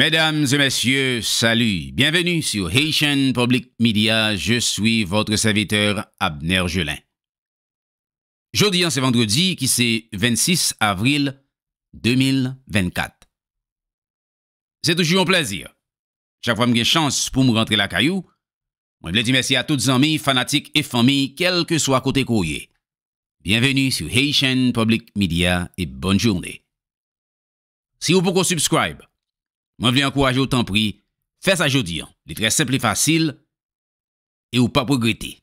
Mesdames et messieurs, salut. Bienvenue sur Haitian Public Media. Je suis votre serviteur Abner Gelin. Jeudi, hein, c'est vendredi, qui c'est 26 avril 2024. C'est toujours un plaisir. Chaque fois que j'ai chance pour me rentrer la caillou, je voulais dire merci à toutes les amis, fanatiques et familles, quel que soit côté courrier. Bienvenue sur Haitian Public Media et bonne journée. Si vous pouvez subscribe, Mwen vlyo an kouwaje ou tan pri, fè sa jodi an, li tre seple fasil, e ou pa progrete.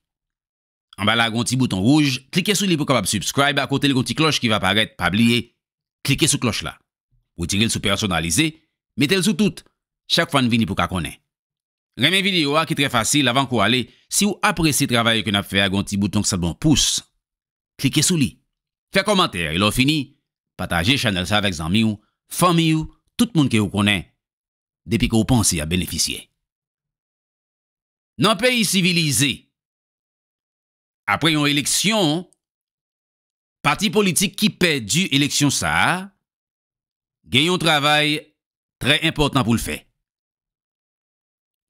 An bala a gonti bouton rouge, klike sou li pou ka pap subscribe, a kote li gonti kloche ki va paret, pa blye, klike sou kloche la. Ou tirel sou personalize, metel sou tout, chak fan vini pou ka konen. Reme video a ki tre fasil, avan kou ale, si ou apresi travay yo kena pfe a gonti bouton ksa bon pous, klike sou li. Fè komantèr, ilo fini, pataje chanel sa vek zanmi ou, fanmi ou, tout moun ki ou konen. depuis qu'on pensait à bénéficier dans un pays civilisé après une élection parti politique qui perd du élection ça gagne un travail très important pour le faire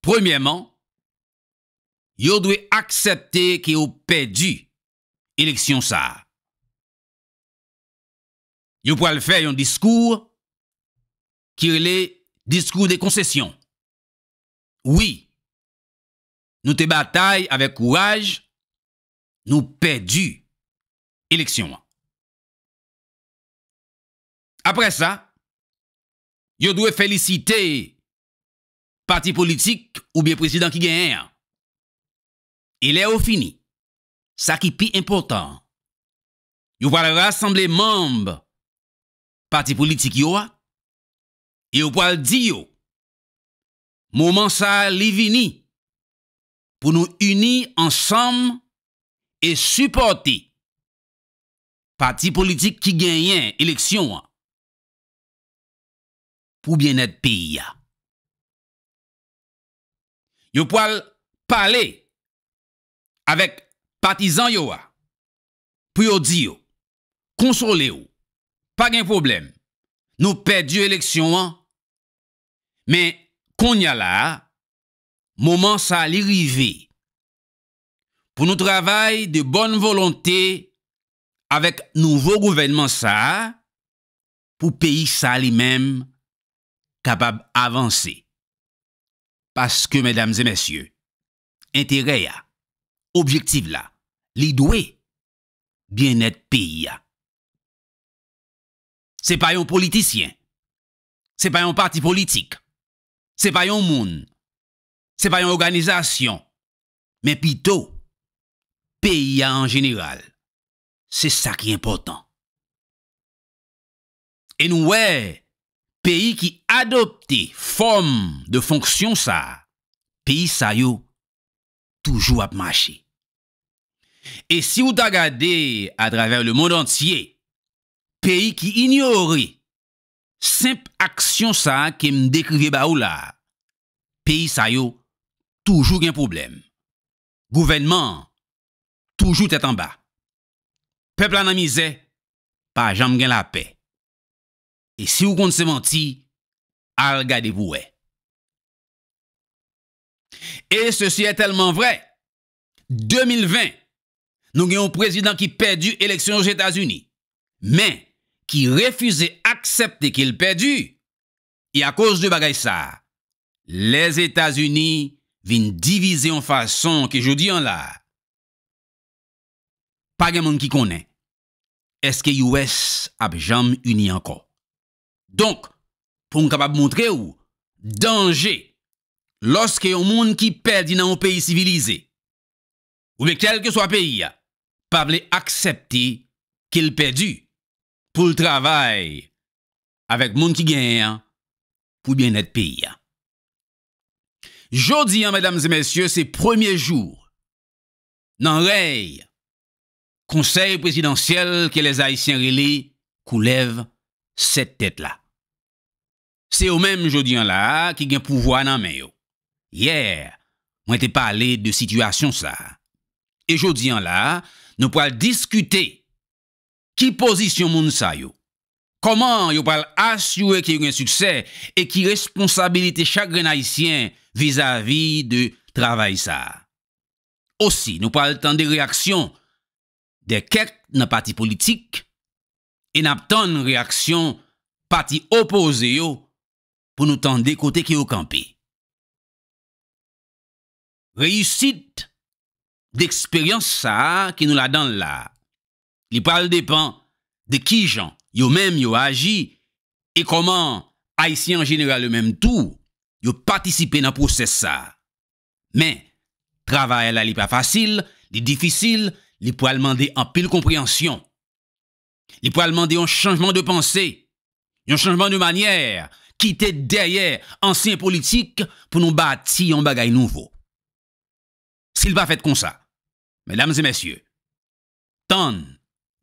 premièrement il doit accepter qu'il a perdu l'élection. ça il le faire un discours qui est Discours des concessions. Oui, nous te bataille avec courage, nous perdu élection. Après ça, je dois féliciter parti politique ou bien président qui gagne. Il est au fini. Ça qui est important. Vous va rassembler membres parti politique Yo pou al di yo, mouman sa li vini pou nou uni ansam e suporti pati politik ki genyen eleksyon an pou bien et pi ya. Yo pou al pale avèk patizan yo a pou yo di yo, konsole yo, pa gen probleme. Nou pè diyo eleksyon an, men kon ya la, mouman sa li rive, pou nou travay de bon volonte avèk nouvo gouvenman sa, pou peyi sa li menm kapab avanse. Paske, medams e mesyou, entere ya, objektiv la, li dwe, bien et peyi ya. C'est pas un politicien. C'est pas un parti politique. C'est pas un monde. C'est pas une organisation. Mais plutôt, pays en général. C'est ça qui est important. Et nous, pays qui adopté forme de fonction ça, pays ça toujours à marcher. Et si vous regardez à travers le monde entier, peyi ki inyori semp aksyon sa kem dekrivi ba ou la, peyi sa yo toujou gen problem. Gouvenman toujou tetan ba. Pepl anamize pa jam gen la pe. E si ou kont se menti, al gadevou e. E se si e telman vre, 2020, nou gen yon prezident ki perdu eleksyon jeta zuni. Men, ki refuze aksepte ki l perdu, e a koz de bagay sa, les Etats-Unis vin divize yon fason ki jodi yon la. Pag yon moun ki konen, eske US ap jom uni anko. Donk, pou m kapab moun tre ou, danje, loske yon moun ki perdi nan ou peyi sivilize, ou be kelke swa peyi, pab le aksepte ki l perdu. pour le travail avec monde qui gagne pour bien être pays. Jodi, hein, mesdames et messieurs, c'est premier jour dans le conseil présidentiel que les Haïtiens relèvent coulève cette tête-là. C'est au même jodi là, qui gagne pouvoir dans main Hier, moi t'ai parlé de situation ça. Et jodi là, nous pourrons discuter Ki posis yon moun sa yo? Koman yo pal asywe ki yon yon suksè e ki responsabilite chakren haisyen vizavi de travay sa? Osi, nou pal tan de reaksyon de kèk nan pati politik e nan tan reaksyon pati opose yo pou nou tan de kote ki yo kampe. Reysit de eksperyans sa ki nou la dan la Li pou al depan de ki jan yo men yo aji e koman Aisyen genera le menm tou yo patisipe nan proses sa. Men, travay la li pa fasil, li difisil, li pou al mande an pil kompryansyon. Li pou al mande an chanjman de panse, an chanjman de manyer, ki te deryer ansyen politik pou nou bati an bagay nouvo. Sil pa fet kon sa, men damse mesye, tan,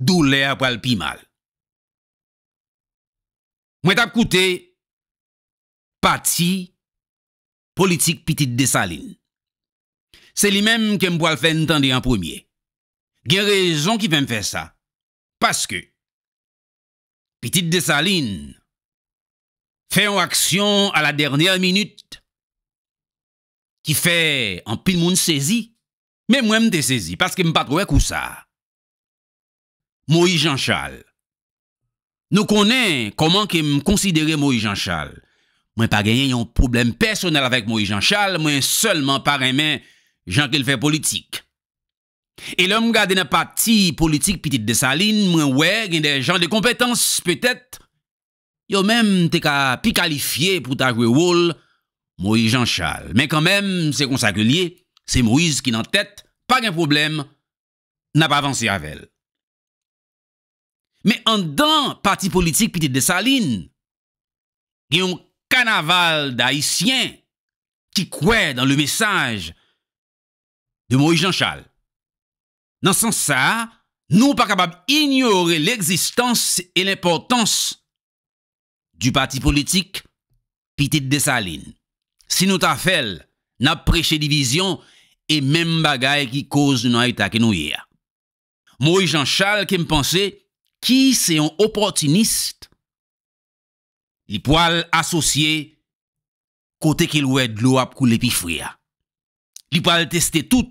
douleur pral pi mal. Moi, parti politique petite Desaline. C'est lui-même qui m'a fait entendre en premier. Gen raison qui vient faire ça. Parce que petite Desaline fait une action à la dernière minute qui fait en pile monde saisi. Mais moi, je me saisi parce que je ne pas trouvé ça. Moïse Jean Chal, nou konen koman ke m konsidere Moïse Jean Chal. Mwen pa genyen yon problem personel avèk Moïse Jean Chal, mwen solman pa remen jan ke l fè politik. E lèm gade nan pati politik pitit de sa lin, mwen wè gen den jan de kompetans pètèt, yo mèm te ka pi kalifiye pou ta jwe woul Moïse Jean Chal. Men kan mèm, se kon sa ke liye, se Moïse ki nan tèt, pa gen problem, nan pa avansi avèl. Mais en tant parti politique Petit de Saline, y a un carnaval d'haïtiens qui dans le message de Moïse Jean Charles. ce sens ne nous pas capables d'ignorer l'existence et l'importance du parti politique Petit de Saline. Si nous ta nous prêcher prêché division et même bagaille qui cause nous à que Moïse Jean Charles me pensait qui c'est un opportuniste, il poil associer côté qu'il voit de l'eau à couler puis fria. Il poil tester tout.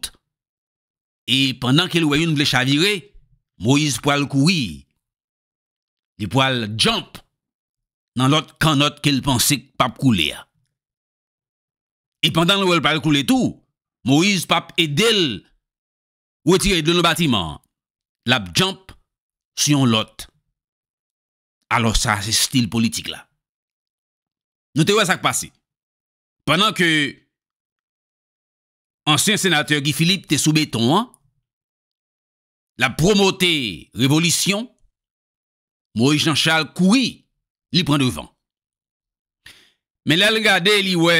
Et pendant qu'il voit une blé chavirer, Moïse poal courir. Il poil jump dans l'autre canot qu'il pensait pas couler. Et pendant qu'il pas couler tout, Moïse pape aider ou retirer de nos bâtiments. la jump sion lot. alors ça c'est style politique là. Nous te ça s'est passé. Pendant que ancien sénateur Guy Philippe était sous béton, hein, la promote révolution, Moïse Jean-Charles koui li pren devan. Mais là, gade li wè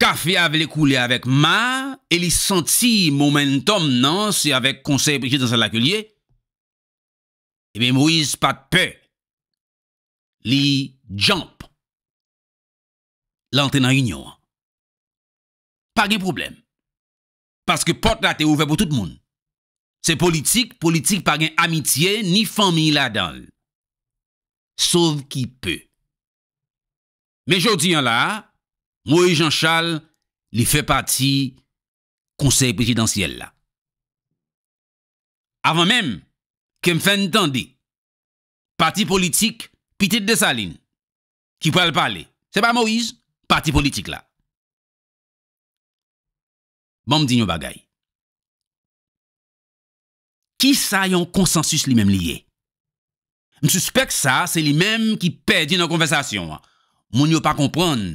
café ave les koule avec ma, et il sentit momentum non, c'est avec conseil prejè dans un Ebe mwis pa te pe, li jamp, lante nan yon yon. Pa gen problem. Paske pot la te ouve pou tout moun. Se politik, politik pa gen amitye, ni fami la dal. Souv ki pe. Me jodi yon la, mwis Jean Charles, li fe pati konsey presidansyel la. Avan menm, fait parti politique, petit de qui peut le parler. C'est pas Moïse, parti politique là. Bon a Qui bagay. Qui sa yon Je li suspecte que ça, c'est sa, même qui qui perd ne pas ne Moun yo pas comprendre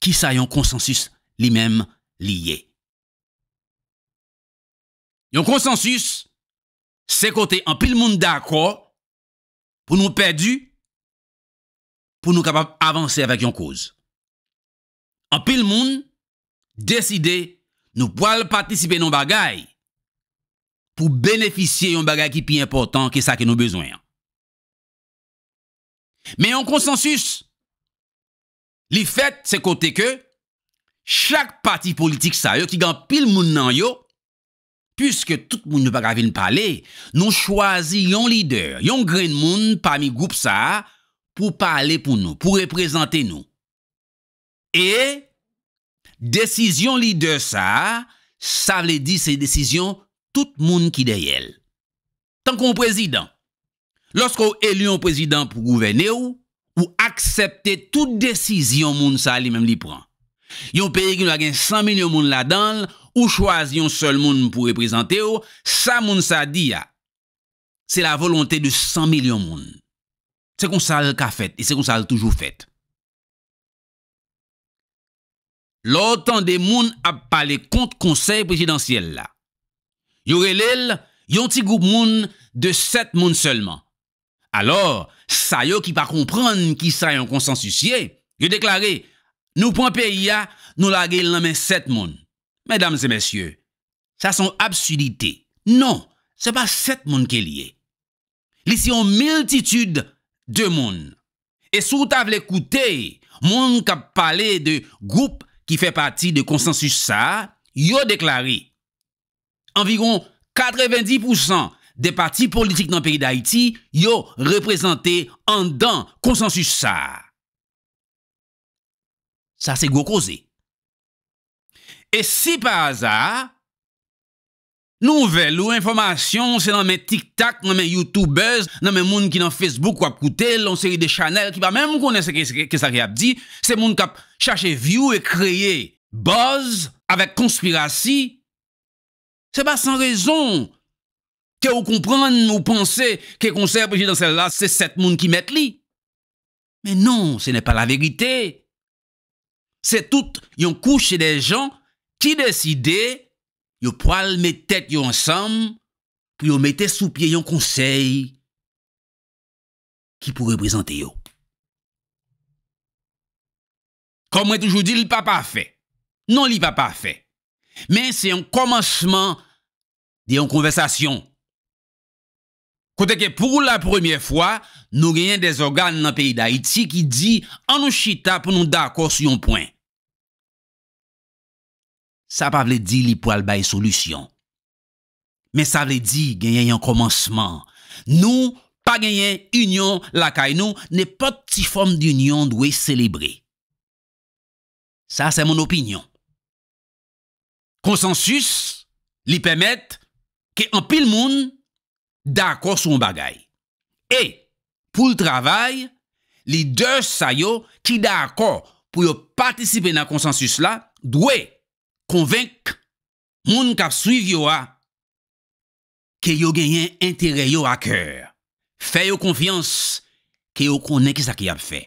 qui sa yon consensus li même lié. Yon consensus. Se kote an pil moun da kwa pou nou perdu pou nou kapap avanse avak yon kouz. An pil moun deside nou poal patisipe yon bagay pou beneficye yon bagay ki pi important ki sa ki nou bezoyan. Men yon konsensus li fet se kote ke chak pati politik sa yo ki gan pil moun nan yo Puske tout moun nou pa gravi nou pale, nou chwazi yon lider, yon gren moun parmi goup sa pou pale pou nou, pou reprezenten nou. E, desisyon lider sa, sa vle di se desisyon tout moun ki dey el. Tankou moun prezident, loskou elu yon prezident pou gouverne ou, ou aksepte tout desisyon moun sa li mem li pran. Yon peyi ki nou agen 100 milyon moun la danl. ou chwaz yon sol moun pou reprezenté ou, sa moun sa di ya. Se la volonté de 100 milyon moun. Se kon sa al ka fèt, e se kon sa al toujou fèt. Lò tan de moun ap pale kont konsey presidansyèl la. Yore lèl, yon ti goup moun de 7 moun selman. Alò, sa yo ki pa kompran ki sa yon konsensusye, yo deklaré, nou pon peyi ya, nou la gèl nanmen 7 moun. Mèdames et mèsyè, sa son absurdité. Non, se pa set moun ke liye. Li si yon mèltitude de moun. E sou ta vle koute, moun ka pale de goup ki fe pati de konsensus sa, yo deklare environ 90% de pati politik nan peyi d'Haïti yo represente an dan konsensus sa. Sa se gwo koze. Et si par hasard, nouvelle ou information, c'est dans mes TikTok, dans mes YouTubeurs, dans mes monde qui dans Facebook ou à écouter, dans série de channels qui va même connaître ce que ça a dit, c'est monde qui a view et créé buzz avec conspiration, c'est pas sans raison que vous comprenez ou pensez que le conseil celle là, c'est sept monde qui mettent lit. Mais non, ce n'est pas la vérité. C'est tout, une couche des gens Ki deside yo pral metet yo ansam pou yo metet sou pie yon konsey ki pou represente yo. Komwe toujou di li pa pa fe, non li pa pa fe, men se yon komanseman di yon konversasyon. Kote ke pou la premye fwa nou genyen de zogan nan peyi da iti ki di an nou chita pou nou dako sou yon poin. Sa pa vle di li pou albay solusyon. Men sa vle di genyen yon komanseman. Nou, pa genyen, union lakay nou, ne pati form di union dwe selebré. Sa se mon opinyon. Konsensus li pemet ke an pil moun da akor sou m bagay. E, pou l travay, li de sa yo ki da akor pou yo patisipe nan konsensus la, dwe konvenk moun kap suiv yo a ke yo genyen entere yo a kèr. Fè yo konfians ke yo konen ki sa ki ap fè.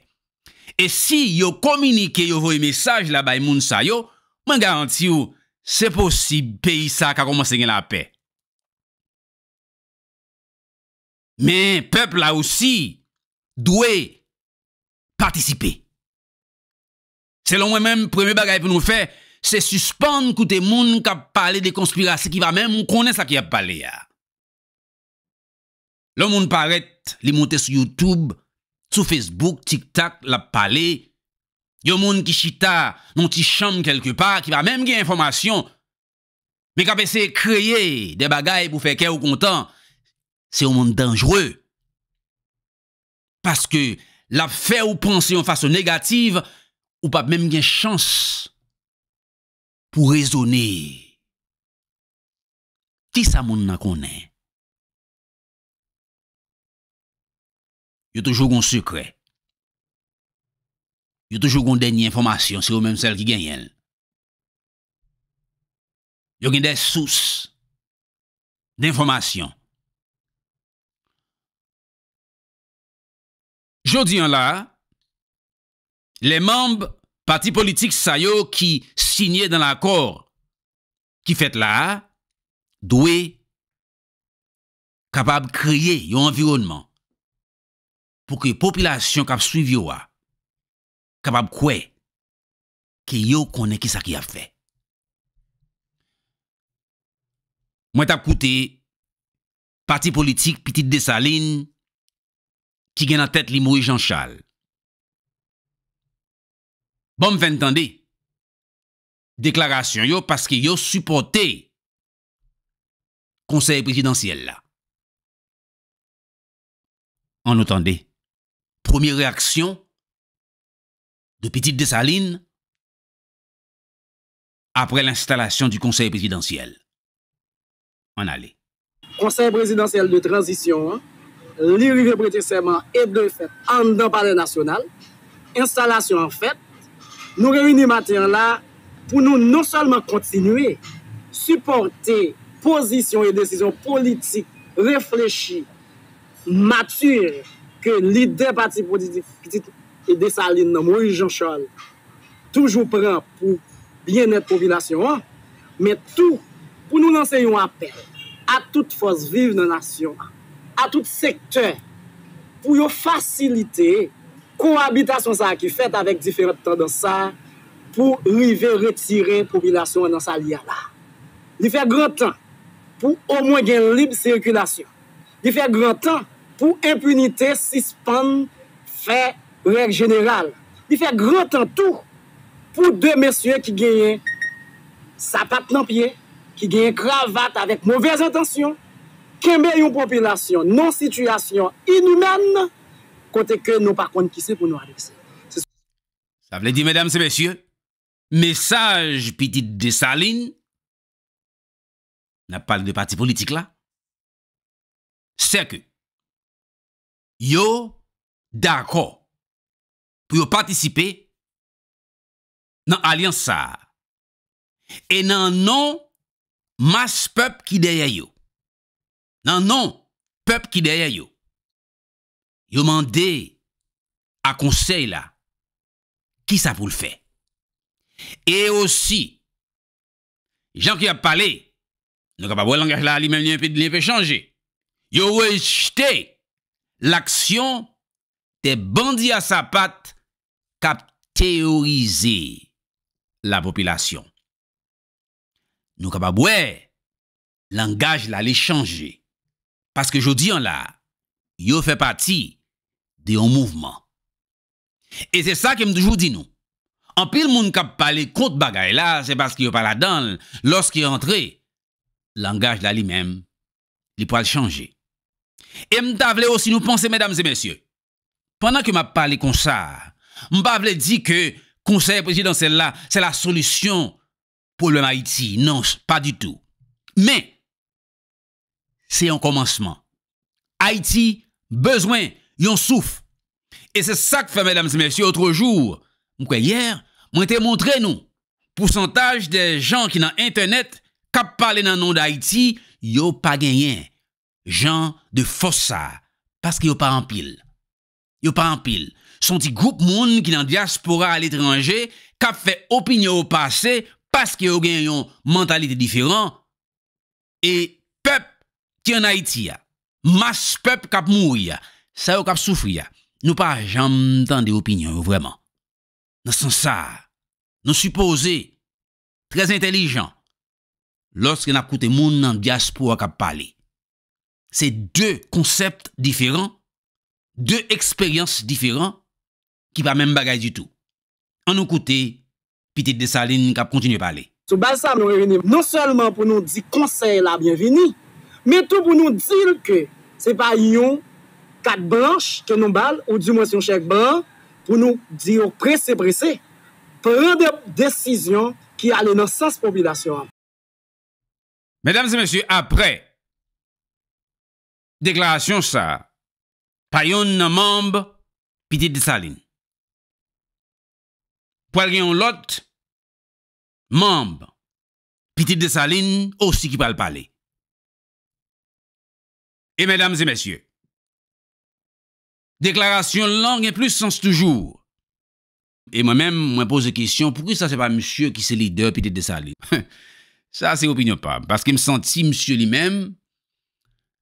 E si yo komini ke yo vòy mesaj la bay moun sa yo, mwen garanti yo, se posib peyi sa ka komanse gen la apè. Men, pepl la ou si dwe patisipe. Selon mwen mèm, premi bagay pou nou fè, c'est suspendre que monde qui a parlé des conspirations qui va même connaître ça qui a parlé. Le monde paraît, les monte sur YouTube, sur Facebook, TikTok, la parlé. Yo qui qui chita, non qui chambre quelque part, qui va même des information. Mais qui a créer des bagailles pour faire qu'ils ou content. C'est un monde dangereux. Parce que la fait ou penser en façon négative, ou pas même de chance pour raisonner. Qui ça moun nan y a toujours un secret. a toujours une dernière information, c'est eux même celles qui gagnent. Yo gen des sources d'informations. Jodi an la, les membres Pati politik sa yo ki sinye dan lakor ki fet la, do we kapab kriye yo environman pou ki popilasyon kap suiv yo wa kapab kwe ki yo konen ki sa ki a fe. Mwen tap koute pati politik pitit de sa lin ki gen a tet li mori Jean Charles Bom fèntande, deklarasyon yo, paske yo suppote konsey presidansyèl la. An notande, promi reaksyon de Petit Dessalines apre l'installasyon du konsey presidansyèl. An ale. Konsey presidansyèl de transisyon, li repreter seman et de fète an nan pale nasyonal, installasyon fète, Nou reyouni mater la pou nou nou solman kontinue suporte posisyon e desisyon politik reflechi matur ke li depati politik ki tit e desaline nan Mouil Jean Chol toujou pran pou bien net popilasyon mè tou pou nou lansayon apè a tout fos vive nanasyon a tout sektè pou yo fasilite koabitasyon sa ki fet avèk diferent tendansè pou rive retire popilasyon nan sa liya la. Li fet gran tan pou o mwen gen lip sirkulasyon. Li fet gran tan pou impunite sispan fe re general. Li fet gran tan tou pou de mèsyon ki gen sapat nan piye, ki gen kravat avèk mouvez intasyon, kemè yon popilasyon nan situasyon inoumenne kontè kè nou pa kontè ki se pou nou alè se. Sa vle di, mèdèm, se mèsyè, mèsaj piti de Saline, na pal de pati politik la, se ke, yo d'akò pou yo patisipe nan alè sa. E nan nou mas pep ki deyè yo. Nan nou pep ki deyè yo. yo mandé à conseil là, qui ça pour le faire? Et aussi, gens qui a parlé, nous pas le langage là, lui-même, il peut changer. Yo rejeté l'action des bandits à sa patte cap théorisé la population. Nous le langage là les parce que je dis en là, yo fait partie de un mouvement. Et c'est ça que me toujours dit nous. En pile qui a parler contre bagay là, c'est parce qu'il pas la dedans lorsqu'il est entré langage là lui-même, il peut le changer. Et me voulais aussi nous penser mesdames et messieurs. Pendant que m'a parlé comme ça, pas pas dit que conseil présidentiel là, c'est la solution pour le Haïti. Non, pas du tout. Mais c'est un commencement. Haïti besoin yon souffle. Et c'est ça que fait, mesdames et messieurs, autre jour, hier, moi été montré nous, pourcentage des gens qui dans Internet, qui parler dans le nom d'Haïti, yo pas gagné. Gens de force parce qu'ils pas en pile. Yo pas en pile. Sont des groupes monde qui dans diaspora à l'étranger, cap fait opinion au passé parce qu'ils ont une mentalité différente. Et peuple qui en Haïti, masse peuple cap mourir. Sa yo kap soufri ya, nou pa janm tan de opinyon yo vreman. Nou san sa, nou supoze, trez intelijan, loske nap koute moun nan diaspo a kap pale. Se de konsept diferan, de eksperyans diferan, ki pa men bagay di tou. An nou koute, pitit de salin kap kontinye pale. Sou basa nou rene, non selman pou nou di konsey la bienveni, men tou pou nou dil ke se pa yon, kat branche ke nou bal ou dimwasyon chèk ban pou nou diyo presè-presè pre de desisyon ki alè nan sas popilasyon. Mèdames et mèsyè, apre, deklarasyon sa, payoun nan mamb piti de salin. Pwa gen lout, mamb piti de salin osi ki pal pale. E mèdames et mèsyè, déclaration langue et plus sens toujours. Et moi-même, moi, me pose la question, pourquoi ça c'est pas monsieur qui se leader Petit Dessaline ça c'est opinion pas. Parce qu'il me sentit monsieur lui-même,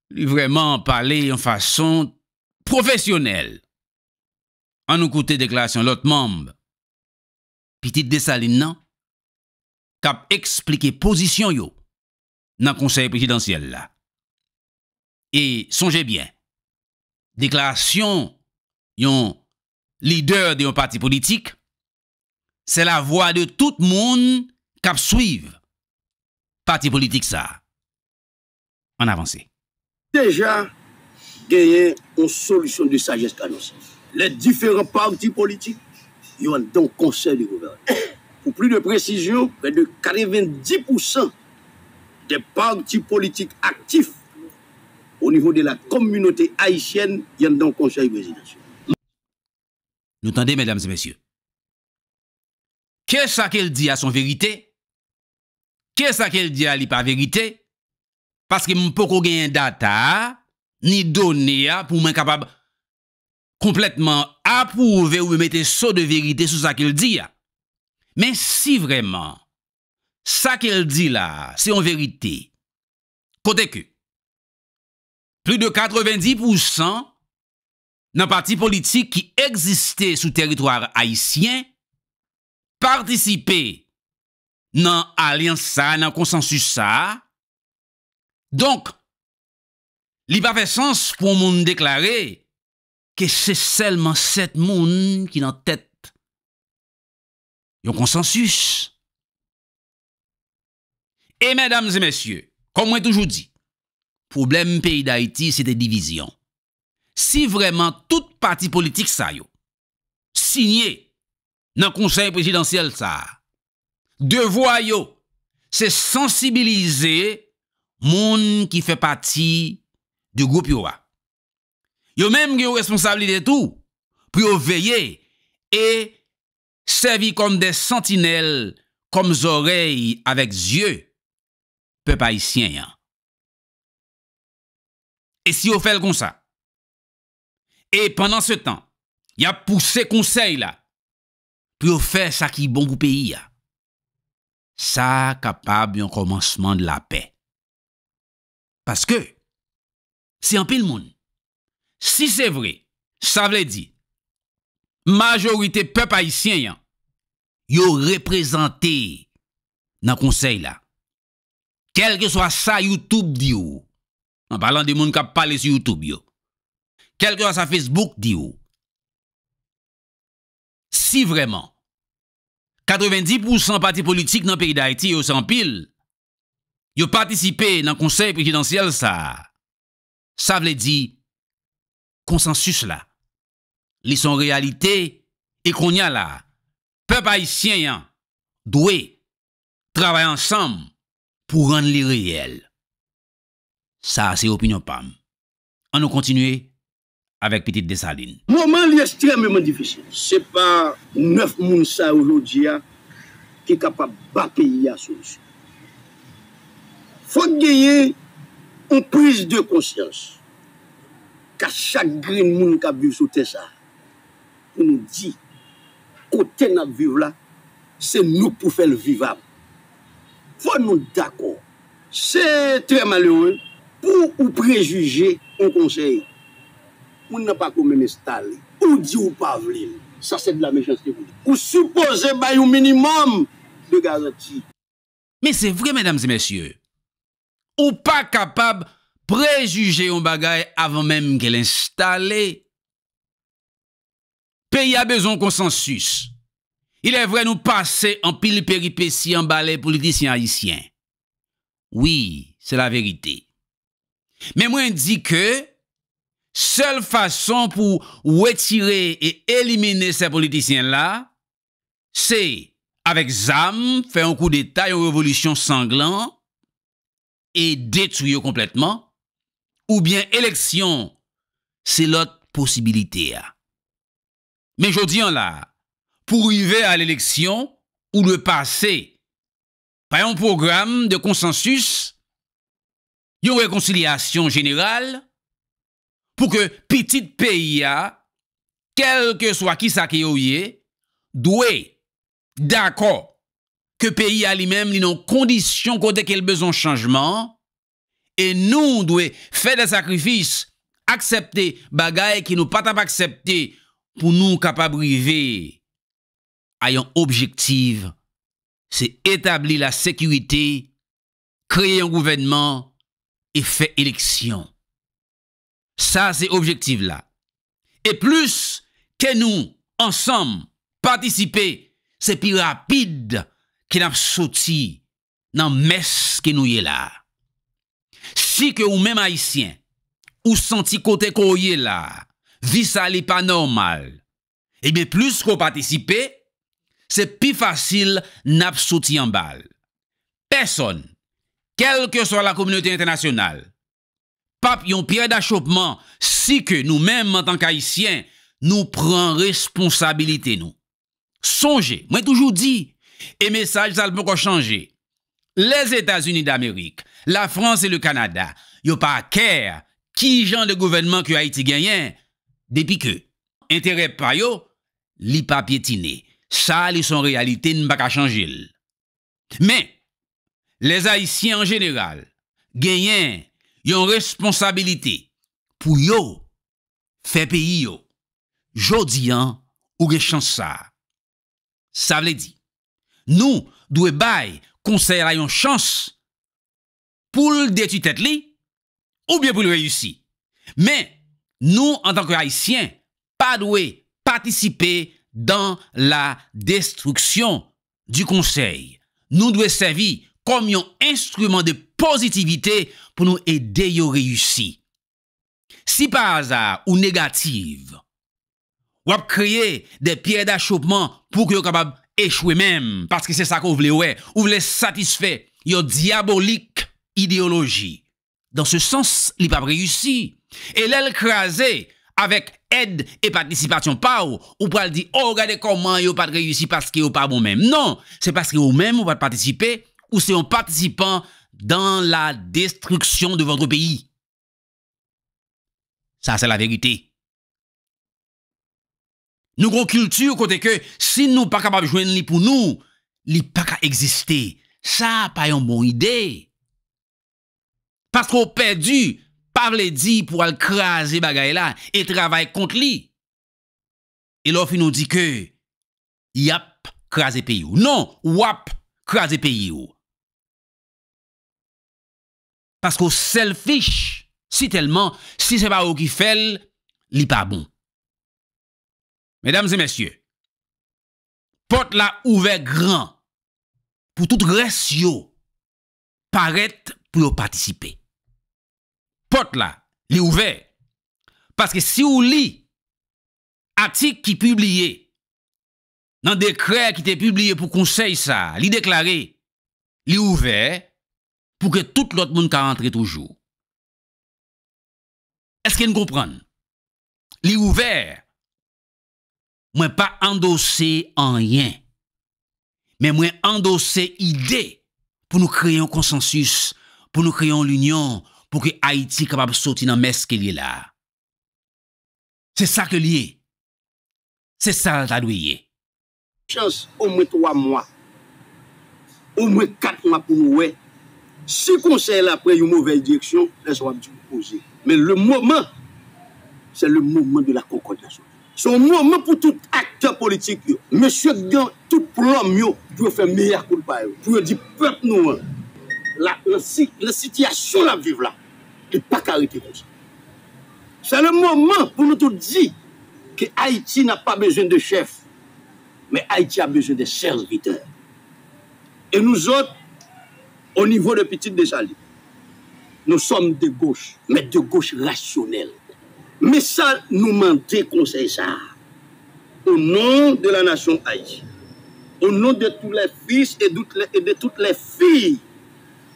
lui vraiment parler en façon professionnelle. En nous la déclaration, l'autre membre, Petit Dessaline non? Cap expliquer position yo, dans le conseil présidentiel là. Et songez bien, Deklarasyon yon lider de yon parti politik, se la vwa de tout moun kap swiv. Parti politik sa, an avansi. Deja, genyen yon solusyon di sajes kanons. Le diferent parti politik yon don konser di gobernan. Po pli de presisyon, pre de 40-20% de parti politik aktif au niveau de la communauté haïtienne, il y a un conseil présidentiel. Nous entendez, mesdames et messieurs. Qu'est-ce qu'elle dit à son vérité? Qu'est-ce qu'elle dit à l'IPA vérité? Parce que je peux gagner data, ni données pour être capable complètement approuver ou mettre saut de vérité sur ce qu'elle dit. Mais si vraiment, ça qu'elle dit là, c'est en vérité, côté que, Plou de 90% nan pati politik ki egziste sou teritoar Haitien partisipe nan aliansa, nan konsensusa. Donk, li pa fe sens pou moun deklare ke se selman set moun ki nan tet yon konsensus. E, mèdames et mèsyè, kom mwen toujou di, problem peyi d'Haïti, se te divizyon. Si vreman tout parti politik sa yo, sinye nan konsen presidansyel sa, devwa yo, se sensibilize moun ki fe pati di goup yo a. Yo menm ge yo responsabili de tou, pou yo veye, e servi kom de sentinel kom zorey avèk zye, pe pa y siyen yon. E si yo fèl kon sa. E pandan se tan. Ya pou se konsey la. Pyo fè sa ki bon pou peyi ya. Sa kapab yon komanseman de la pe. Paske. Se an pi l moun. Si se vre. Sa vle di. Majorite pe pa isyen yan. Yo reprezenté. Nan konsey la. Kel ke swa sa youtube di yo. En parlant de monde qui parlé sur YouTube, yo. Quelqu'un sur Facebook dit ou. Si vraiment, 90% partis politiques dans le pays d'Haïti, yo s'en pile, ont participé dans le conseil présidentiel, ça. Ça veut dire, consensus là. Ils sont réalité, et qu'on y a là. Peuple haïtien, hein, doué, travailler ensemble pour rendre les réels. Sa a se opinon pam. An nou kontinue avèk Petit Desaline. Mouman li ekstremèmen difisil. Se pa neuf moun sa ou lò diya ki kapap bapè ya sou. Fòk gyeye ou priz de konsyans. Ka chak gri moun ka biv sou te sa. Ou nou di kote nap viv la se nou pou fèl vivam. Fòk nou dakò. Se tremalèwen ou préjuger un conseil, ou n'a pas comme installé ou dit ou pavlil, ça c'est de la méchanceté Ou suppose par bah, un minimum de garantie. Mais c'est vrai, mesdames et messieurs, ou capable de préjuger un avant même même qu'elle installé. Pays a de consensus. Il est vrai nous passer en pile péripétie en balai politicien haïtien. Oui, c'est la vérité. Mais moi, je dit que seule façon pour retirer et éliminer ces politiciens-là, c'est avec zam, faire un coup d'État, une révolution sanglante et détruire complètement, ou bien élection, c'est l'autre possibilité. Hein. Mais je dis en là, pour arriver à l'élection ou le par un programme de consensus, yon réconciliation générale pour que petit pays a, quel que soit qui ça qui est, doit d'accord que pays a lui-même les non condition côté qu'il besoin changement et nous doit faire des sacrifices accepter bagaille qui nous pas accepter pour nous capables vivre à un objectif c'est établir la sécurité créer un gouvernement E fè eleksyon. Sa se objektiv la. E plus ke nou ansam patisipe, se pi rapide ke napsoti nan mes ke nou ye la. Si ke ou men maisyen ou santi kote ko ye la, vi sa li pa normal. E mi plus ko patisipe, se pi fasil napsoti an bal. Personne quelle que soit la communauté internationale, pape yon pierre d'achoppement si que nous-mêmes en tant qu'haïtiens, nous prenons responsabilité nous. Songez, moi toujours dit, et message ça peut changer. Les États-Unis d'Amérique, la France et le Canada, yo pas care qui genre de gouvernement que Haïti gagne depuis que intérêt pa yo li pas piétiné. Ça, ils sont réalité, ne pas changer. Mais, les Haitien en general genyen yon responsabilite pou yo fe peyi yo jodi an ou ge chansa. Sa vle di, nou dwe bay konsey rayon chans pou l deti tet li ou byen pou l reyusi. Men, nou an tanke Haitien pa dwe patisipe dan la destruksyon du konsey. Nou dwe servi comme un instrument de positivité pour nous aider à réussir. Si par hasard ou négative, ou créer des pierres d'achoppement pour que vous capable échouer même, parce que c'est ça qu'on vous ouais, ou voulez satisfaire votre diabolique idéologie. Dans ce sens, il pas réussi. Et l'écraser avec aide et participation, pas ou, dire, oh, regardez comment yon pas réussi parce que pouvez pas bon même. Non, c'est parce que vous même ou pas participer, ou c'est un participant dans la destruction de votre pays. Ça, c'est la vérité. Nous avons une culture côté que si nous pas capable de jouer pour nous, li pas qu'à exister. Ça, pas une bonne idée. Parce qu'on perdu, pas le dit pour aller craser bagaille là et travailler contre lui. Et l'offre nous dit que, yap, craser pays Non, wap, craser pays parce qu'au selfish, si tellement, si c'est pas au qui fait, li pas bon. Mesdames et messieurs, porte la ouvert grand pour toute reste paraître pour participer. Porte là Pot la, ouvert. Parce que si ou lit qui publié, dans le décret qui était publié pour conseil ça, li déclaré, li ouvert. pou ke tout l'ot moun ka rentre toujou. Eske nou kompran? Li ouver, mwen pa endose en yen, men mwen endose ide pou nou kreyon konsensus, pou nou kreyon l'union, pou ke Haiti kapab soti nan meske li la. Se sa ke liye, se sa la ta louye. Chans, ou mwen 3 mwa, ou mwen 4 mwa pou nou wey, Si konsey la pre yon mouveye diyeksyon, les wap di pou pou zi. Men le mouman, se le mouman de la konkordasyon. Se mouman pou tout akter politik yo, mèche gyan tout plom yo, pou yo fè mèyèr koulpay yo, pou yo di pep nouman. La sityasyon la vive la, te pa karite mouman. Se le mouman pou nou tout di, ki Haiti n'a pa bejèn de chèf, mè Haiti a bejèn de serviteur. E nou zot, Ou nivou de piti de sali, nou som de gauche, mè de gauche rationel. Mè sa nou mè de konsey sa, ou nou de la nasyon haji, ou nou de tout le fils et de tout le filles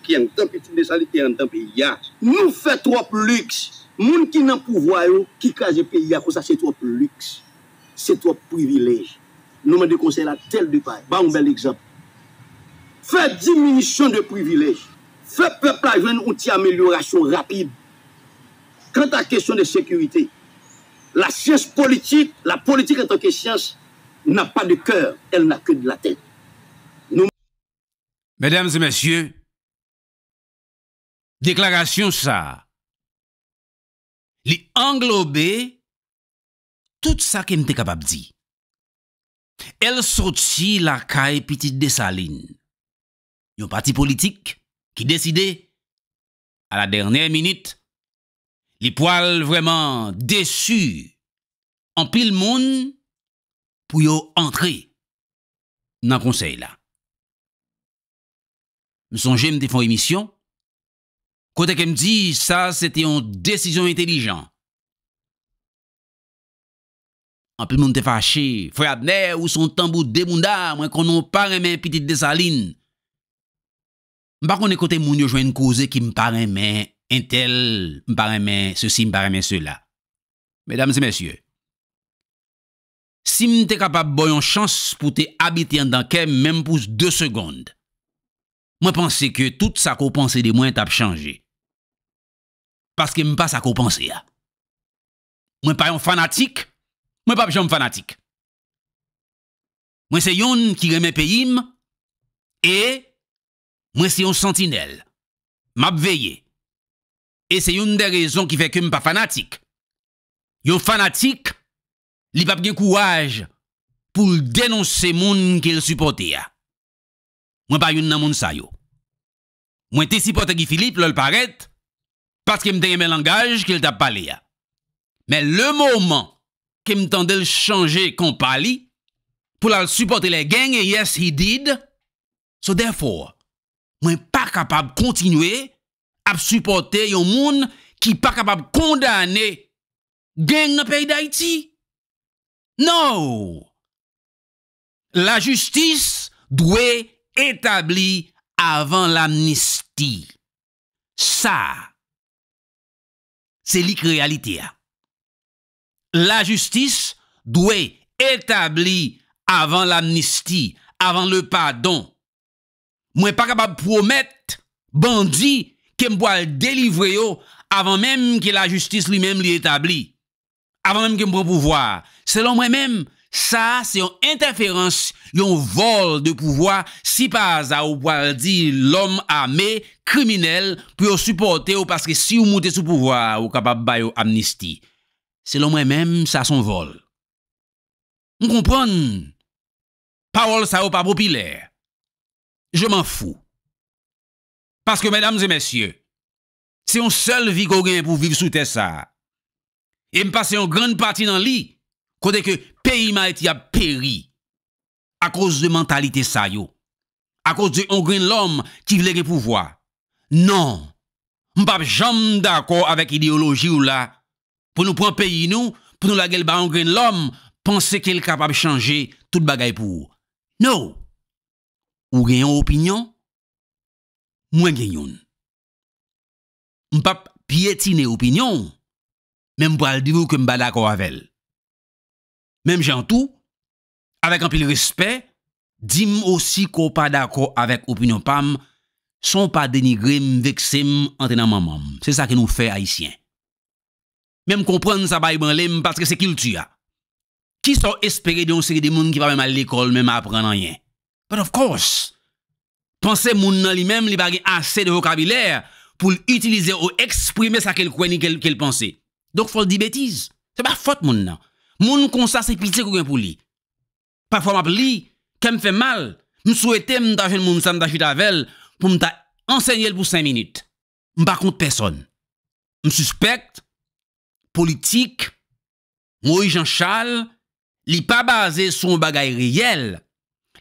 ki an dan piti de sali, ki an dan piya. Nou fè trop luxe. Moun ki nan pouvoyou, ki kaze piya, kou sa se trop luxe. Se trop privilege. Nou mè de konsey la tel de pa. Ban mè l'exemple. Fè diminisyon de privilèj, fè pè plajwen ou ti ameliorasyon rapide. Kwen ta kesyon de sekurite, la siens politik, la politik eto ke siens, nan pa de kèr, el nan ke de la tèk. Mèdèm zè mèsyè, deklarasyon sa, li anglobe tout sa ke mte kapab di. El soti la kèy piti de sa lin. Yon pati politik ki deside a la derne minute li poal vreman desu an pil moun pou yo antre nan konsey la. M sonje m te fon emisyon, kote ke m di sa se te yon desisyon intelijan. An pil moun te fache, fwe adne ou son tambou demunda mwen konon paremen pitit de sa lin. Mpa kon ekote moun yo jwen kouze ki mparemen entel, mparemen se si, mparemen se la. Medam se mesye. Si mte kapab boyon chans pou te abitian dan kem menm pou se de segond. Mwen panse ke tout sa koupanse de mwen tap chanje. Paske mpa sa koupanse ya. Mwen panyon fanatik, mwen pap chanm fanatik. Mwen se yon ki reme peyim, e... Mwen se yon sentinel. M ap veye. E se yon de rezon ki fe kèm pa fanatik. Yon fanatik, li pap ge kouaj pou l denonsè moun ki l supporte ya. Mwen pa yon nan moun sayo. Mwen te supporte ki Filip lol paret paske m tenye men langaj ki l tap pale ya. Men le mouman ke m tendel chanje kom pale, pou l al supporte le genge, yes, he did. So therefore, mwen pa kapab kontinwe ap suporte yon moun ki pa kapab kondane genk nan pey da iti. Nou, la justis dwe etabli avan l'amnistie. Sa, se lik realite a. La justis dwe etabli avan l'amnistie, avan le padon. Mwen pa kapab promet, bandi, kem pou al delivre yo avan menm ki la justis li menm li etabli. Avan menm kem pou al pouvoar. Selon mwen menm, sa se yon interferans, yon vol de pouvoar, si paz a ou pou al di l'om ame, kriminel, pou yo supporte ou paske si ou moutes ou pouvoar ou kapab bayo amnisti. Selon mwen menm, sa son vol. Mwen konpron, parol sa ou pa popilèr. je m'en fous. Parce que, mesdames et messieurs, c'est un seul vie qu'on pour vivre sous terre ça. Et me passer une grande partie dans lit, côté que pays m'a a péri à cause de mentalité ça À cause de on l'homme qui voulait le pouvoir. Non. suis jamais d'accord avec idéologie ou là. Pour nous prendre pays nous, pour nous la gueule l'homme, penser qu'il est capable de changer tout le bagaille pour. Non. Ou genyon opinyon, mwen genyon. M pap pietine opinyon, men m pou al diwou ke m ba dako avel. Men m jantou, avek an pil respet, di m osi ko pa dako avek opinyon pam, son pa denigre m vekse m antenan mamam. Se sa ke nou fe haisyen. Men m kompran sa bay ban lem, patre se ki l tuya. Ki so espere de yon seri de moun ki va men mal l ekol, men m apren anyen. But of course, panse moun nan li men li bagay ase de vokabiler pou l'utilize ou eksprime sa kel kweni kel panse. Donk fol di betiz. Se ba fot moun nan. Moun nou konsa se pite kwen pou li. Pa fwa m ap li, kem fe mal. M souwete m ta jen moun san ta chitavel pou m ta ensenyel pou 5 minute. M bakon t'peson. M suspect, politik, m ouijan chal, li pa baze son bagay riyel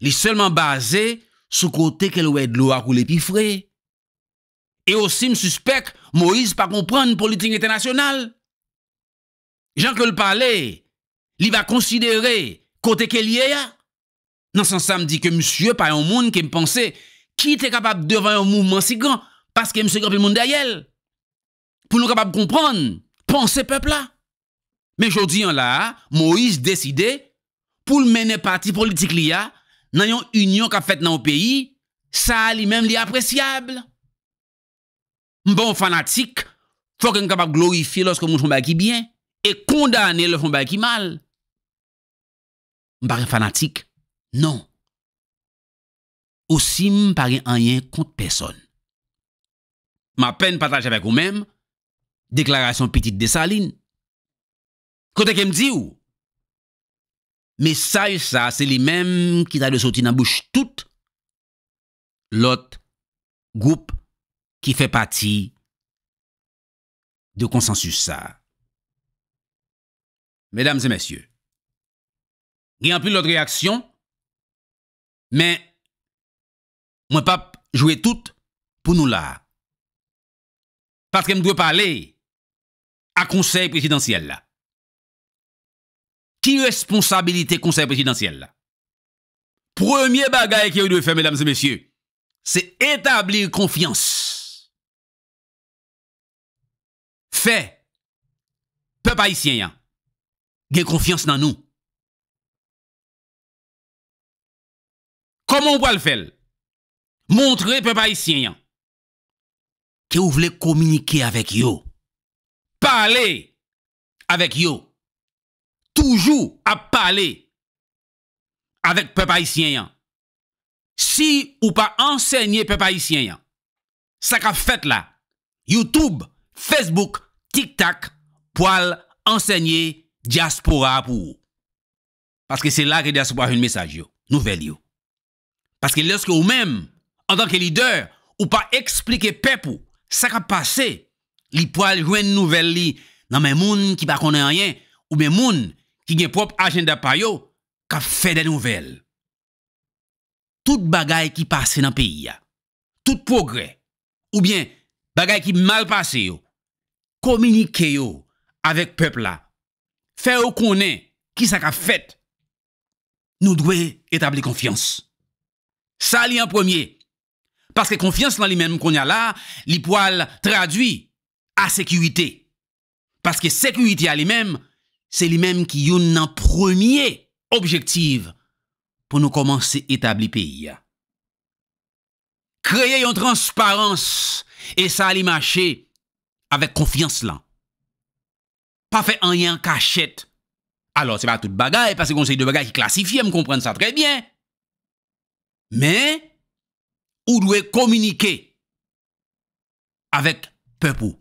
est seulement basé sur le côté qu'elle de l'eau ou Et aussi, je suspecte que Moïse pas comprendre la politique internationale. Jean que le parler, il va considérer côté qu'il y a. Dans ce sens, je dis que monsieur, pas un monde qui pense pensait, qui était capable de devant un mouvement si grand, parce que monsieur grand le monde Pour nous capables de comprendre, penser peuple-là. Mais aujourd'hui, là, Moïse décidait pour mener parti politique, dans union qu'a fait dans le pays, ça lui-même l'appréciable. appréciable. Bon fanatique, faut qu'on capable glorifier lorsque mon qui bien et condamner le font qui mal. Pas fanatique, non. Aussi en rien contre personne. Ma peine partage avec vous-même déclaration petite de Saline. Qu'est-ce qu'elle me dit ou mais ça, c'est les mêmes qui a le dans la bouche tout l'autre groupe qui fait partie de consensus ça. Mesdames et messieurs, il y a plus l'autre réaction, mais moi pas jouer tout pour nous là. Parce que je pas parler à conseil présidentiel là. Qui responsabilité conseil présidentiel Premier bagage qu'il doit faire, mesdames et messieurs, c'est établir confiance. Fait, peuple haïtien, gain confiance dans nous. Comment on va le faire? Montrer peuple haïtien que vous voulez communiquer avec eux. Parler avec eux. Toujou ap pale avèk pep ayisyen yon. Si ou pa ansegne pep ayisyen yon, sa ka fèt la, Youtube, Facebook, TikTak, poal ansegne diaspora pou ou. Paske se la ki diaspora yon mesaj yo, nouvel yo. Paske lòske ou mèm, an tanke lider, ou pa eksplike pep ou, sa ka pase, li poal jouen nouvel li nan mè moun ki pa konè anyen, ou mè moun ki nye prop agenda pa yo, ka fè de nouvel. Tout bagay ki pase nan peyi ya, tout progrè, ou bien bagay ki mal pase yo, kominike yo avèk pepl la, fè ou konen ki sa ka fèt, nou dwe etabli konfians. Sa li an pwemye, paske konfians nan li menm kon ya la, li poal tradwi a sekuité. Paske sekuité a li menm, Se li menm ki yon nan premye objektiv pou nou komanse etabli peyi ya. Kreye yon transparans e sa li mache avek konfians lan. Pa fe anyen kachet. Alo se pa tout bagay, pas se konsey de bagay ki klasifiye, m komprende sa trey bien. Men, ou dwe komunike avek pepo.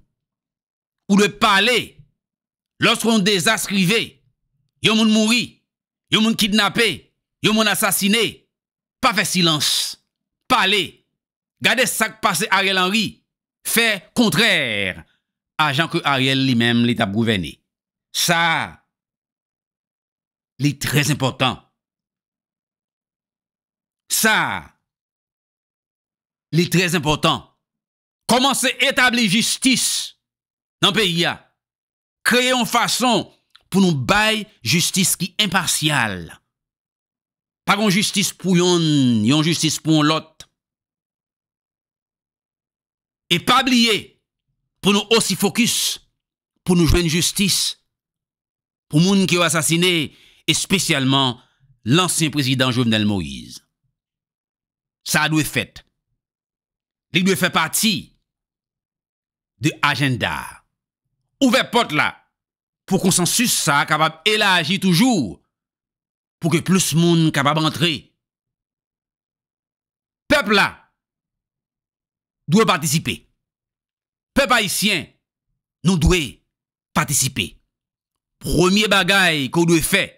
Ou dwe pale. lorsqu'on désastre arrivé, yon moun mouri, yon moun kidnappé, yon moun assassiné, pas fait silence, parler, garder ça qui passe Ariel Henry, fait contraire à Jean claude Ariel lui-même l'état gouverné. Ça, c'est très important. Ça, c'est très important. Comment se établir justice dans le pays? Hein? Kreye yon fason pou nou bay justice ki impartial. Pa kon justice pou yon, yon justice pou yon lot. E pa bliye pou nou osi fokus pou nou jwen justice pou moun ki ou asasine, espesyalman lansen prezident Jovenel Moïse. Sa a dwe fet. Lik dwe fet pati de agendar. ouvert porte là pour consensus ça capable élargir toujours pour que plus monde capable d'entrer. Peuple là doit participer. Peuple haïtien nous doit participer. Premier bagaille qu'on doit faire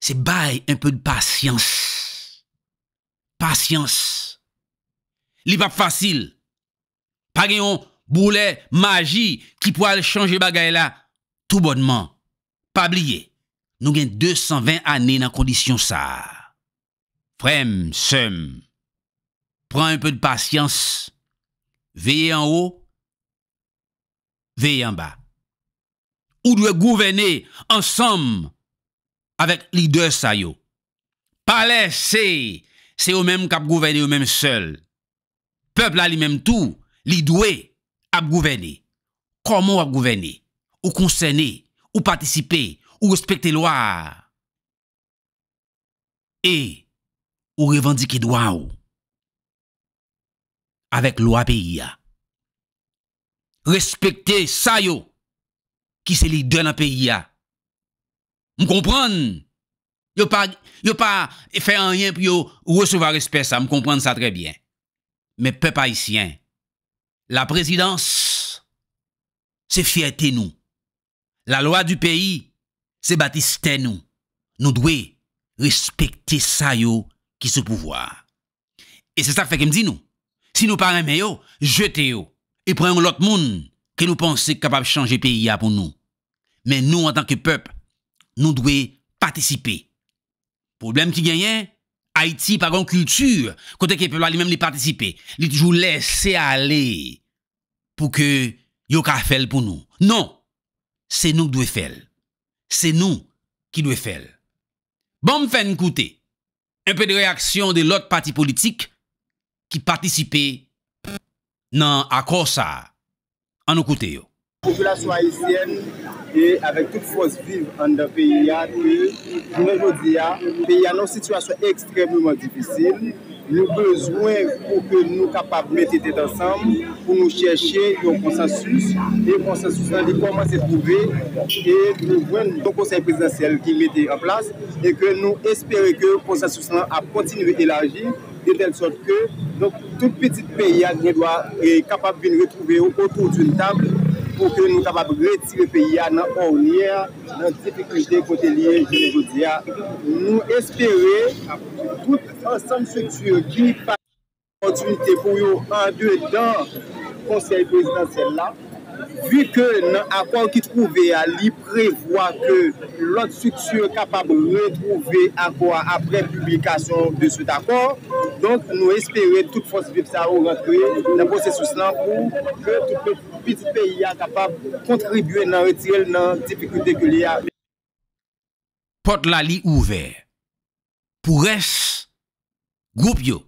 c'est bail un peu de patience. Patience. Li pas facile. Pas Boulè magi ki pou al chanje bagay la. Tou bonman. Pabliye. Nou gen 220 ane nan kondisyon sa. Prem, sem. Pren un peu de patians. Veye an ho. Veye an ba. Ou dwe gouvene ansam. Awek li de sa yo. Pala se. Se ou menm kap gouvene ou menm sel. Pepl a li menm tou. Li dwe. ap gouvene. Koman ap gouvene? Ou konsene, ou patisipe, ou respekte lwa. E, ou revandike lwa ou. Awek lwa peyi ya. Respekte sa yo ki se li dena peyi ya. M konpran. Yo pa fe anyen pou yo resuva respek sa. M konpran sa tre bien. Me pe pa isyen. La présidence, c'est fierté nous. La loi du pays, c'est baptiste nous. Nous devons respecter ça yo qui se pouvoir. Et c'est ça que fait que me dit nous. Si nous parlons yo, jetez yo et prenons l'autre monde que nous pensons capable de changer pays pour nous. Mais nous en tant que peuple, nous devons participer. Problème qui gagne, Haïti, pa gon kultur, kote ke pepla li menm li patisipe, li toujou lese se ale pou ke yo ka fèl pou nou. Non, se nou k dwe fèl. Se nou ki dwe fèl. Bon m fè n koute, un pe de reaksyon de lot pati politik ki patisipe nan akosa an nou koute yo. populasyon haisyen e avèk tout fòs viv an da peyi ya pey ya nou situasyon ekstremouman difisil nou bezwen pou ke nou kapap mette tèt ansam pou nou chèche yon konsensus e konsensus nan di koman se poube e nou vwen nou konsen presensel ki mette yon plas e ke nou espere ke konsensus nan a potinu elaji de tel sòt ke tout petit peyi ya yon kapap vin ritrouve otou d'oun tabl pou ke nou tabab retire pe ya nan ou niya nan defiklite kote liye nou espere apote tout ansan seksyon ki pa antonite pou yo an de dan konsey president sel la vi ke nan akon ki trove li prevoa ke lot seksyon kapab re trove akon apre publikasyon de sou takon nou espere tout fos vipsa ou re kre nan konsey sou slan pou ke tout pe fos Biti peyi a kapab kontribuyen nan retiyel nan tipikou dekou li a. Pot la li ouver. Pou res, goup yo,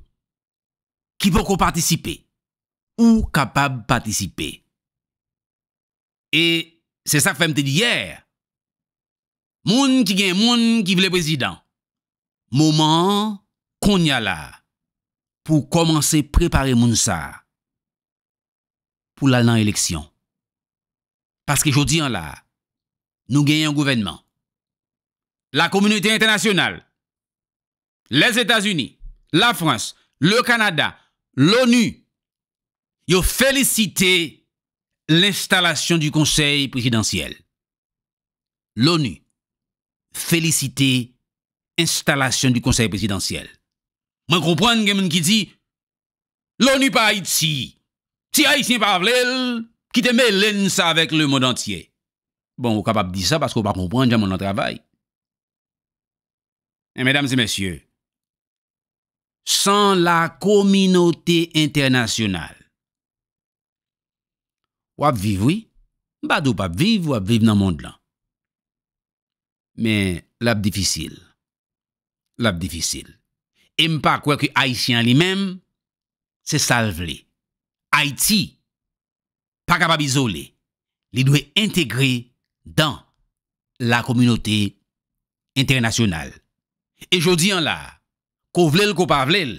ki voko partisipe, ou kapab partisipe. E, se sa fèm te diyer, moun ki gen moun ki vle prezident, mouman kon ya la, pou komanse prepare moun sa. Pour élection. que que je en là. Nous gagnons un gouvernement. La communauté internationale. les états unis la France, le Canada. l'ONU, ont félicité. L'installation du conseil présidentiel. L'ONU Félicité. Installation du conseil présidentiel. Moi, comprends que qui qui l'ONU pas ici. Si haisyen pa avlel, ki te melen sa vek le moun antye. Bon, ou kap ap di sa, pasko ou pa kompwen, jan moun an travay. E, medam se mesye, san la kominote internasyonal, wap vivwi, mba do pap viv, wap viv nan moun lan. Men, l ap difisil. L ap difisil. E mpa kwe ki haisyen li men, se salve li. Haïti pa kapabizole li dwe integre dan la kominote internasyonal. E jodi an la, ko vlel, ko pavlel,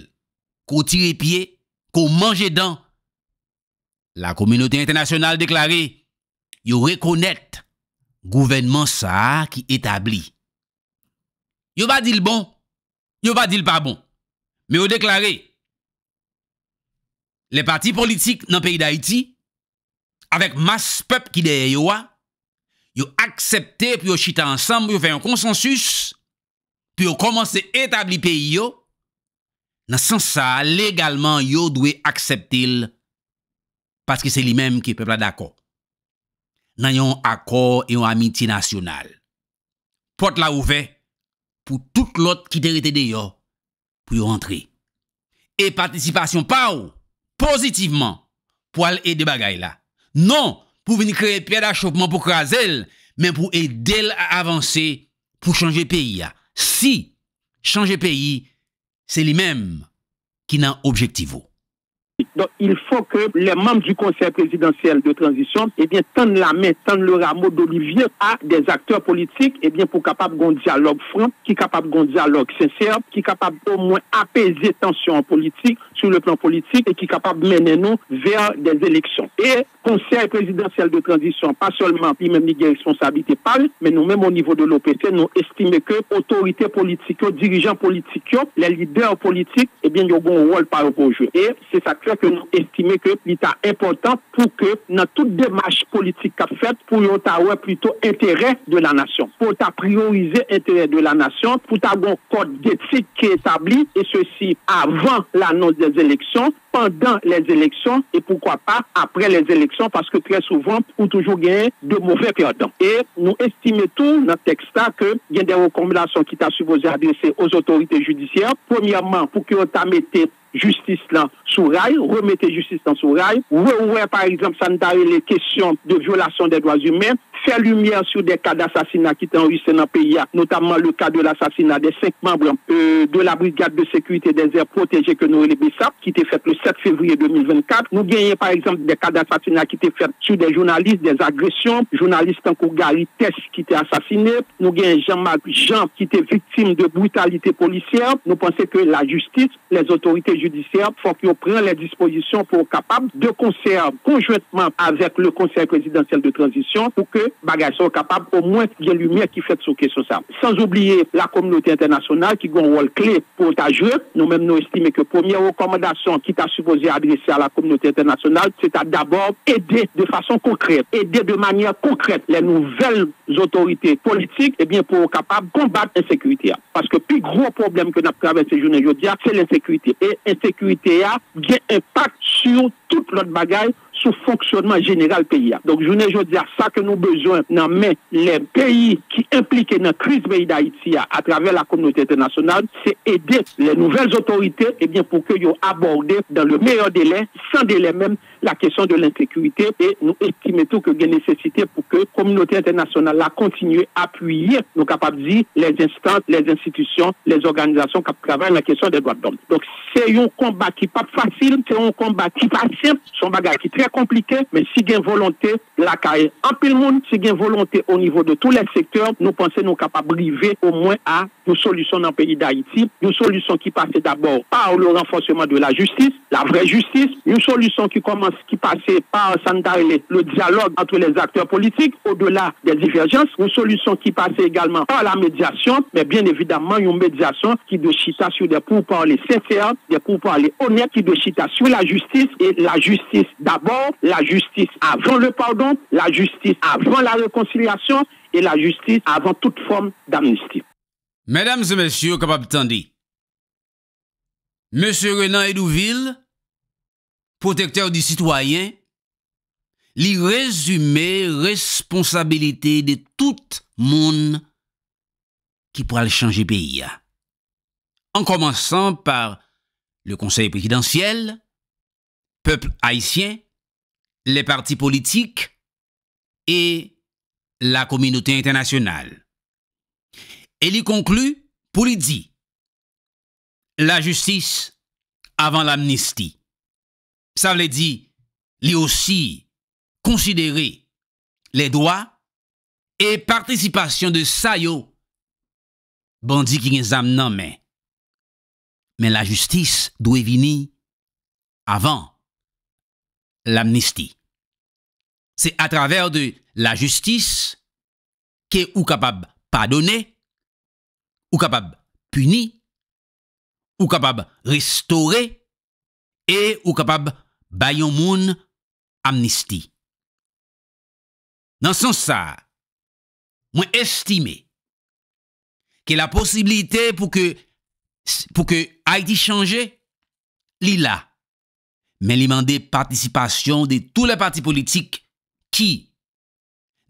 ko tire pie, ko manje dan, la kominote internasyonal deklare, yo rekonet gouvenman sa ki etabli. Yo va dil bon, yo va dil pa bon, yo deklare, Le pati politik nan peyi d'Haïti, avèk mas pep ki deye yo a, yo aksepte, pi yo chita ansanm, pi yo fè yon konsensus, pi yo komanse etabli peyi yo, nan san sa, legalman yo dwe akseptil, paske se li menm ki pepla d'akor. Nan yon akor, yon amiti nasyonal. Pot la ouve, pou tout lot ki derite de yo, pou yo rentre. E patisipasyon pa ou, pozitivman pou al e de bagay la. Non pou veni kreye piyad a chokman pou kreye a zel, men pou e del a avanse pou chanje peyi ya. Si chanje peyi, se li menm ki nan objektivo. Donc, il faut que les membres du Conseil présidentiel de transition, eh bien, tendent la main, tendent le rameau d'olivier à des acteurs politiques, eh bien, pour capable d'un dialogue franc, qui capable d'un dialogue sincère, qui capable au moins apaiser tensions politiques, sur le plan politique, et qui capable mener nous vers des élections. Et Conseil présidentiel de transition, pas seulement, puis même les responsabilités parlent, mais nous-mêmes au niveau de l'OPT, nous estimons que autorités politiques, dirigeants politiques, les leaders politiques, eh bien, ils ont un rôle par rapport au jeu. Et c'est ça que que nous estimons que l'État est important pour que dans toute démarche politique qu'a faite, pour avoir plutôt intérêt de la nation. Pour ta prioriser intérêt de la nation, pour ta un code d'éthique qui est établi, et ceci avant l'annonce des élections, pendant les élections et pourquoi pas après les élections parce que très souvent, ou toujours gagne de mauvais perdants. Et nous estimons tout dans texte que il y a des recommandations qui t'a supposé adresser aux autorités judiciaires. Premièrement, pour que tu mettez justice là sous rail, remettez justice dans sous rail. Ouais, ouais, par exemple, ça les questions de violation des droits humains, faire lumière sur des cas d'assassinat qui étaient enregistrés dans le pays, notamment le cas de l'assassinat des cinq membres euh, de la brigade de sécurité des aires protégées que nous les ça, qui était fait le 7 février 2024. Nous gagnons par exemple des cas d'assassinat qui étaient faits sur des journalistes, des agressions, journalistes en Gary Tess qui était assassinés. Nous gagnons Jean-Marc Jean qui était victime de brutalité policière. Nous pensons que la justice, les autorités judiciaires, faut qu'ils prennent les dispositions pour être capables de concert conjointement avec le conseil présidentiel de transition pour que sont capables au moins bien lumière qui fait sur question ça. Sans oublier la communauté internationale qui a un rôle clé pour ta Nous-mêmes, nous estimons que première recommandation qui t'a supposé adresser à la communauté internationale, c'est d'abord aider de façon concrète, aider de manière concrète les nouvelles autorités politiques, et eh bien, pour de combattre l'insécurité. Parce que le plus gros problème que nous avons traversé aujourd'hui, c'est l'insécurité. Et l'insécurité a un impact sur toute notre bagaille fonctionnement général pays. Donc, je veux dire, ça que nous avons besoin, mais les pays qui impliquent dans la crise pays d'Haïti à travers la communauté internationale, c'est aider les nouvelles autorités et eh bien, pour que aborder dans le meilleur délai, sans délai même, la question de l'insécurité et nous estimons tout que y a nécessité pour que la communauté internationale la continue à appuyer, nous capables de dire, les instances, les institutions, les organisations qui travaillent la question des droits de l'homme. Donc, c'est un combat qui n'est pas facile, c'est un combat qui n'est pas simple, c'est un bagage qui est très compliqué, mais si il y a une volonté, la carrière en pile monde, si il y a une volonté au niveau de tous les secteurs, nous pensons nous capables de arriver au moins à une solution dans le pays d'Haïti, une solution qui passait d'abord par le renforcement de la justice, la vraie justice, une solution qui commence, qui passait par le dialogue entre les acteurs politiques, au-delà des divergences, une solution qui passait également par la médiation, mais bien évidemment une médiation qui doit chita sur des pourparlers sincères, des pourparlers honnêtes, qui doit chita sur la justice et la justice d'abord, la justice avant le pardon, la justice avant la réconciliation et la justice avant toute forme d'amnistie. Mesdames et messieurs, capable tendez. Monsieur Renan Edouville, protecteur du citoyen, li résumé responsabilité de tout monde qui pourra le changer pays. En commençant par le conseil présidentiel, peuple haïtien, les partis politiques et la communauté internationale. Et il conclut pour lui dire, la justice avant l'amnistie. Ça veut dire, lui aussi, considérer les droits et participation de Sayo bandit qui les mais. Mais la justice doit venir avant l'amnistie. C'est à travers de la justice qu'est ou capable pardonner Ou kapab puni, ou kapab ristore, e ou kapab bayon moun amnisti. Nan sans sa, mwen estime ke la posibilite pou ke aiti chanje li la. Men li mande participasyon de tou la parti politik ki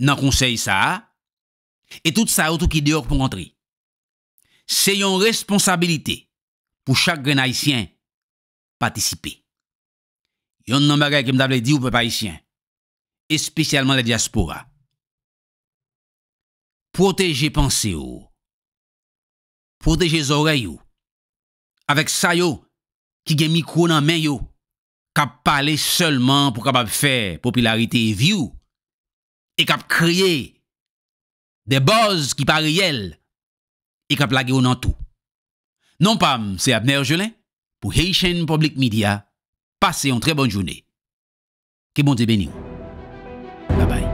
nan konsey sa e tout sa outou ki diok pou kontri. Se yon responsabilite pou chak grenayisyen patisipe. Yon nomere ke mdavle di ou pe payisyen, espesyalman le diaspora. Proteje panse ou, proteje zore ou, avek sa yo ki gen mikro nan men yo, kap pale seulement pou kap ap fè popularite e vi ou, e kap kriye de boz ki pari el, ek ap lage ou nan tou. Non pam, se ap ner jelen, pou Heyshen Public Media, pase yon tre bon jounen. Ke bon te beni ou. Babay.